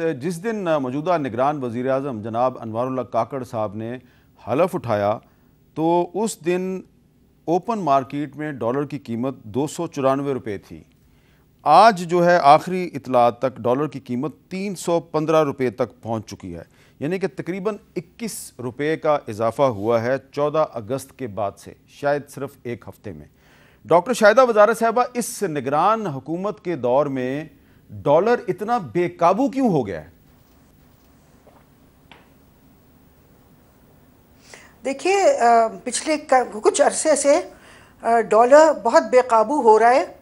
जिस दिन मौजूदा निगरान वज़ी अजम जनाब अनवर काकड़ साहब ने हलफ उठाया तो उस दिन ओपन मार्केट में डॉलर की कीमत दो सौ चौरानवे रुपये थी आज जो है आखिरी इतला तक डॉलर की कीमत तीन सौ पंद्रह रुपये तक पहुँच चुकी है यानी कि तकरीबन इक्कीस रुपये का इजाफा हुआ है चौदह अगस्त के बाद से शायद सिर्फ एक हफ्ते में डॉक्टर शाहिदा वजारत साहबा इस निगरान हुकूमत के दौर में डॉलर इतना बेकाबू क्यों हो गया है देखिए पिछले कुछ अरसे से डॉलर बहुत बेकाबू हो रहा है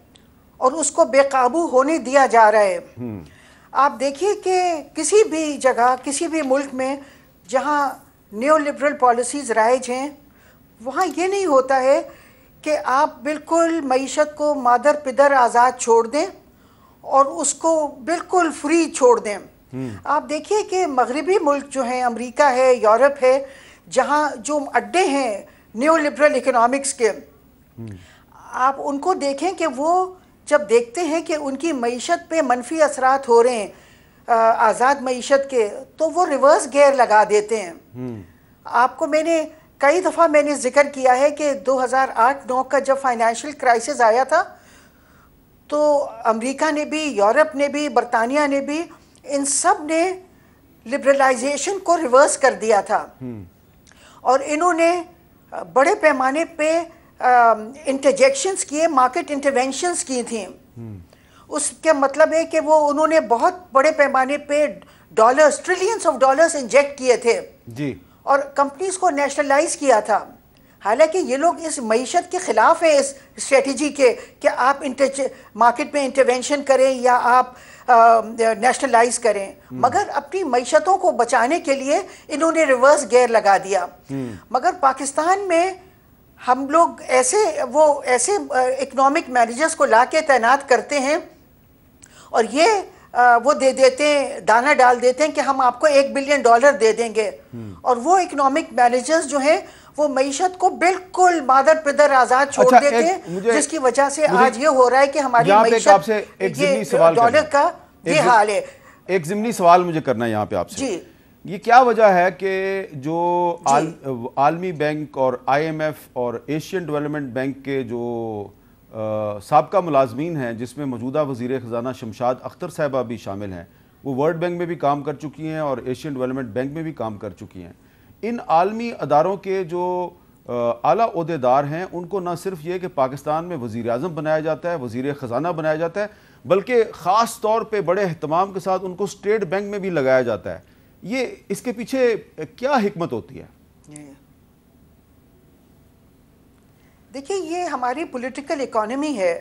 और उसको बेकाबू होने दिया जा रहा है हम्म। आप देखिए कि किसी भी जगह किसी भी मुल्क में जहाँ न्यू लिबरल पॉलिसीज़ राइज हैं वहाँ ये नहीं होता है कि आप बिल्कुल मीशत को मादर पिदर आज़ाद छोड़ दें और उसको बिल्कुल फ्री छोड़ दें हम्म। आप देखिए कि मगरबी मुल्क जो हैं अमेरिका है यूरोप है जहाँ जो अड्डे हैं न्यू लिबरल इकोनॉमिक्स के हम्म। आप उनको देखें कि वो जब देखते हैं कि उनकी मीशत पे मनफी असरात हो रहे हैं आज़ाद मीशत के तो वो रिवर्स गेयर लगा देते हैं हम्म। आपको मैंने कई दफ़ा मैंने जिक्र किया है कि 2008-9 का जब फाइनेंशियल क्राइसिस आया था तो अमेरिका ने भी यूरोप ने भी बरतानिया ने भी इन सब ने लिबरलाइजेशन को रिवर्स कर दिया था हम्म। और इन्होंने बड़े पैमाने पे इंटरजेक्शंस किए मार्केट इंटरवेंशंस की थी हम्म। उसका मतलब है कि वो उन्होंने बहुत बड़े पैमाने पे dollars trillions of dollars inject किए थे जी और कंपनीज को नेशनलाइज किया था हालांकि ये लोग इस मीशत के ख़िलाफ़ हैं इस स्ट्रेटजी के कि आप मार्केट में इंटरवेंशन करें या आप नेशनलाइज करें हम्म। मगर अपनी मीशतों को बचाने के लिए इन्होंने रिवर्स गेयर लगा दिया हम्म। मगर पाकिस्तान में हम लोग ऐसे वो ऐसे इकनॉमिक मैनेजर्स को ला के तैनात करते हैं और ये वो दे देते हैं दाना डाल देते हैं कि हम आपको एक बिलियन डॉलर दे देंगे हम्म। और वो इकोनॉमिक मैनेजर्स जो हैं वो मीशत को बिल्कुल मादर पिदर आजाद छोड़ अच्छा, देते हैं जिसकी वजह से आज ये हो रहा है कि हमारी मीशत ये डॉलर का ये हाल है एक जिमनी सवाल मुझे करना है यहाँ पे आपसे जी ये क्या वजह है कि जो आल, आलमी बैंक और आईएमएफ और एशियन डेवलपमेंट बैंक के जो सबका मुलाजमीन हैं जिसमें मौजूदा वजीर ख़जाना शमशाद अख्तर साहबा भी शामिल हैं वो वर्ल्ड बैंक में भी काम कर चुकी हैं और एशियन डेवलपमेंट बैंक में भी काम कर चुकी हैं इन आलमी अदारों के जो आला अहदेदार हैं उनको ना सिर्फ ये कि पाकिस्तान में वज़ी अजम बनाया जाता है वज़ी ख़जाना बनाया जाता है बल्कि ख़ास तौर पर बड़े अहतमाम के साथ उनको स्टेट बैंक में भी लगाया जाता है ये इसके पीछे क्या हमत होती है देखिए ये हमारी पॉलिटिकल इकोनॉमी है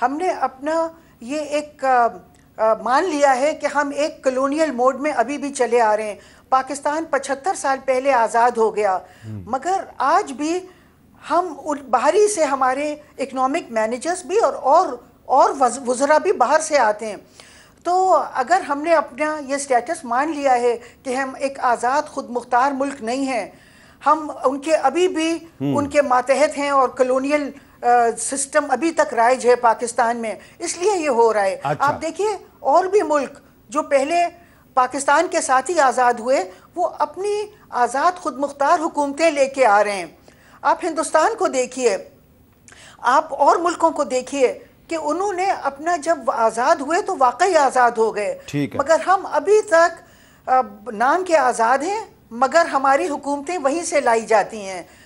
हमने अपना ये एक आ, मान लिया है कि हम एक कलोनियल मोड में अभी भी चले आ रहे हैं पाकिस्तान 75 साल पहले आज़ाद हो गया हम्म। मगर आज भी हम बाहरी से हमारे इकोनॉमिक मैनेजर्स भी और और और वज़रा भी बाहर से आते हैं तो अगर हमने अपना ये स्टेटस मान लिया है कि हम एक आज़ाद खुद मुख्तार मुल्क नहीं हैं हम उनके अभी भी हम्म। उनके मातहत हैं और कलोनियल सिस्टम अभी तक राइज है पाकिस्तान में इसलिए ये हो रहा है अच्छा। आप देखिए और भी मुल्क जो पहले पाकिस्तान के साथ ही आज़ाद हुए वो अपनी आज़ाद खुद मुख्तार हुकूमतें लेके आ रहे हैं आप हिंदुस्तान को देखिए आप और मुल्कों को देखिए कि उन्होंने अपना जब आज़ाद हुए तो वाकई आज़ाद हो गए मगर हम अभी तक नाम के आज़ाद हैं मगर हमारी हुकूमतें वहीं से लाई जाती हैं